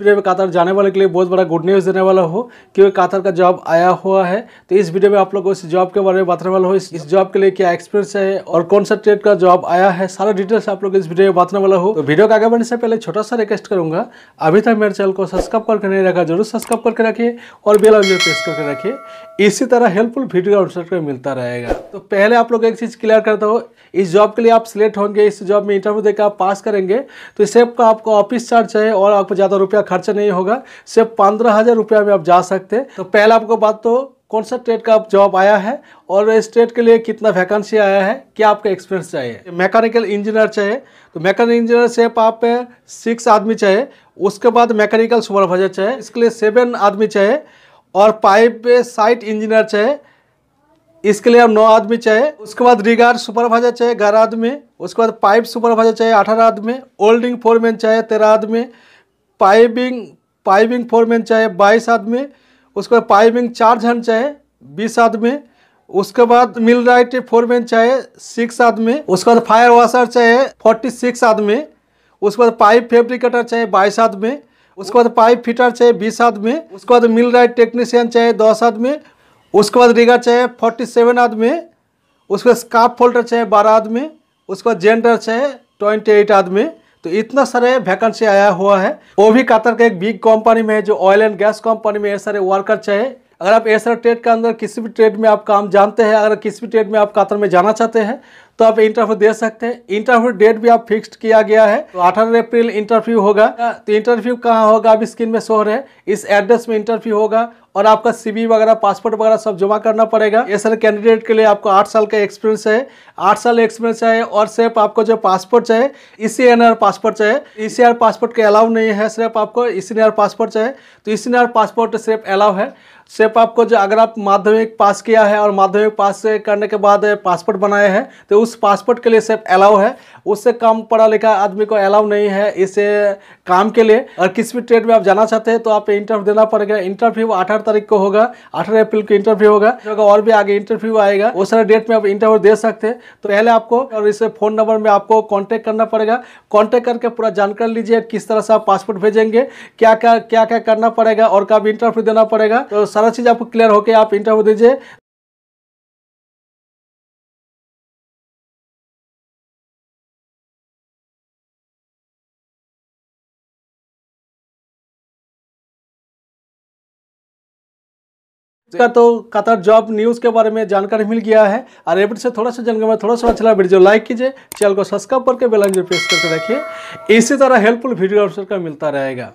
video में कातर जाने वाले के लिए बहुत बड़ा गुड न्यूज़ देने वाला हो क्योंकि कातर का जॉब आया हुआ है तो इस वीडियो में आप लोगों को इस जॉब के बारे में बताने वाला हो इस, जॉब के लिए क्या एक्सपीरियंस है और कौन सा ट्रेड का जॉब आया है सारा डिटेल्स आप लोग इस वीडियो में बताने वाला हो तो वीडियो का आगे बढ़ने से पहले छोटा सा रिक्वेस्ट करूंगा अभी तक मेरे चैनल को सब्सक्राइब करके नहीं रखा जरूर सब्सक्राइब करके रखिए और बेल आइकन प्रेस करके रखिए इसी तरह हेल्पफुल वीडियो और मिलता रहेगा तो पहले आप लोग एक चीज़ क्लियर करता हो इस जॉब के लिए आप सिलेक्ट होंगे इस जॉब में इंटरव्यू देकर आप पास करेंगे तो इसे आपको ऑफिस चार्ज है और आपको ज़्यादा रुपया खर्चा नहीं होगा सिर्फ पंद्रह हज़ार रुपया में आप जा सकते हैं तो पहला आपको बात तो कौन सा ट्रेड का जॉब आया है और इस ट्रेड के लिए कितना वैकेंसी आया है क्या आपका एक्सपीरियंस चाहिए मैकेनिकल इंजीनियर चाहिए तो मैकेनिकल इंजीनियर से आप सिक्स आदमी चाहिए उसके बाद मैकेनिकल सुपरवाइजर चाहिए इसके लिए सेवन आदमी चाहिए और पाइप साइट इंजीनियर चाहिए इसके लिए आप नौ आदमी चाहिए उसके बाद रिगार्ड सुपरवाइजर चाहिए ग्यारह आदमी उसके बाद पाइप सुपरवाइजर चाहिए अठारह आदमी ओल्डिंग फोरमैन चाहिए तेरह आदमी पाइबिंग पाइबिंग फोरमैन चाहे बाईस आदमी उसके बाद पाइबिंग चार जन चाहे बीस आदमी उसके बाद मिल राइट फोरमैन चाहे सिक्स आदमी उसके बाद फायर वाशर चाहे फोर्टी सिक्स आदमी उसके बाद पाइप फेब्रिकेटर चाहे बाईस आदमी उसके बाद पाइप फिटर चाहे बीस आदमी उसके बाद मिल राइट टेक्नीशियन चाहे दस आदमी उसके बाद रिगर चाहे फोर्टी सेवन आदमी उसके बाद स्काप फोल्डर चाहे बारह आदमी उसके बाद जेंडर चाहे ट्वेंटी एट आदमी तो इतना सारे वैकेंसी आया हुआ है वो भी कतर का एक बिग कंपनी में जो ऑयल एंड गैस कंपनी में ऐसे सारे वर्कर चाहिए अगर आप एसर ट्रेड के अंदर किसी भी ट्रेड में आप काम जानते हैं अगर किसी भी ट्रेड में आप कतर में जाना चाहते हैं तो आप इंटरव्यू दे सकते हैं इंटरव्यू डेट भी आप फिक्स्ड किया गया है तो अठारह अप्रैल इंटरव्यू होगा तो इंटरव्यू कहाँ होगा अभी स्क्रीन में शोर है इस एड्रेस में इंटरव्यू होगा और आपका सीवी वगैरह पासपोर्ट वगैरह सब जमा करना पड़ेगा ये सर कैंडिडेट के लिए आपको आठ साल का एक्सपीरियंस है आठ साल एक्सपीरियंस चाहिए और सिर्फ आपको जो पासपोर्ट चाहिए इसी एन पासपोर्ट चाहिए इसी e पासपोर्ट के अलाउ नहीं है सिर्फ आपको इसी e पासपोर्ट चाहिए तो इसी e पासपोर्ट सिर्फ अलाउ है सिर्फ आपको जो अगर आप माध्यमिक पास किया है और माध्यमिक पास करने के बाद पासपोर्ट बनाया है तो उस पासपोर्ट के लिए सिर्फ अलाउ है उससे कम पढ़ा लिखा आदमी को अलाउ नहीं है इसे काम के लिए और किस भी ट्रेड में आप जाना चाहते हैं तो आप इंटरव्यू देना पड़ेगा इंटरव्यू अठारह तारीख को होगा अठारह अप्रैल को इंटरव्यू होगा और भी आगे इंटरव्यू आएगा वो सारे डेट में आप इंटरव्यू दे सकते हैं तो पहले आपको और इसे फ़ोन नंबर में आपको कॉन्टैक्ट करना पड़ेगा कॉन्टैक्ट करके पूरा जानकारी लीजिए किस तरह से आप पासपोर्ट भेजेंगे क्या क्या क्या क्या करना पड़ेगा और कब इंटरव्यू देना पड़ेगा तो सारा चीज़ आपको क्लियर होकर आप इंटरव्यू दीजिए का तो कतर जॉब न्यूज़ के बारे में जानकारी मिल गया है और एपिड से थोड़ा सा जानकारी में थोड़ा सा अच्छा वीडियो लाइक कीजिए चैनल को सब्सक्राइब करके बेलाइन आइकन प्रेस करके रखिए इसी तरह हेल्पफुल वीडियो अवसर का मिलता रहेगा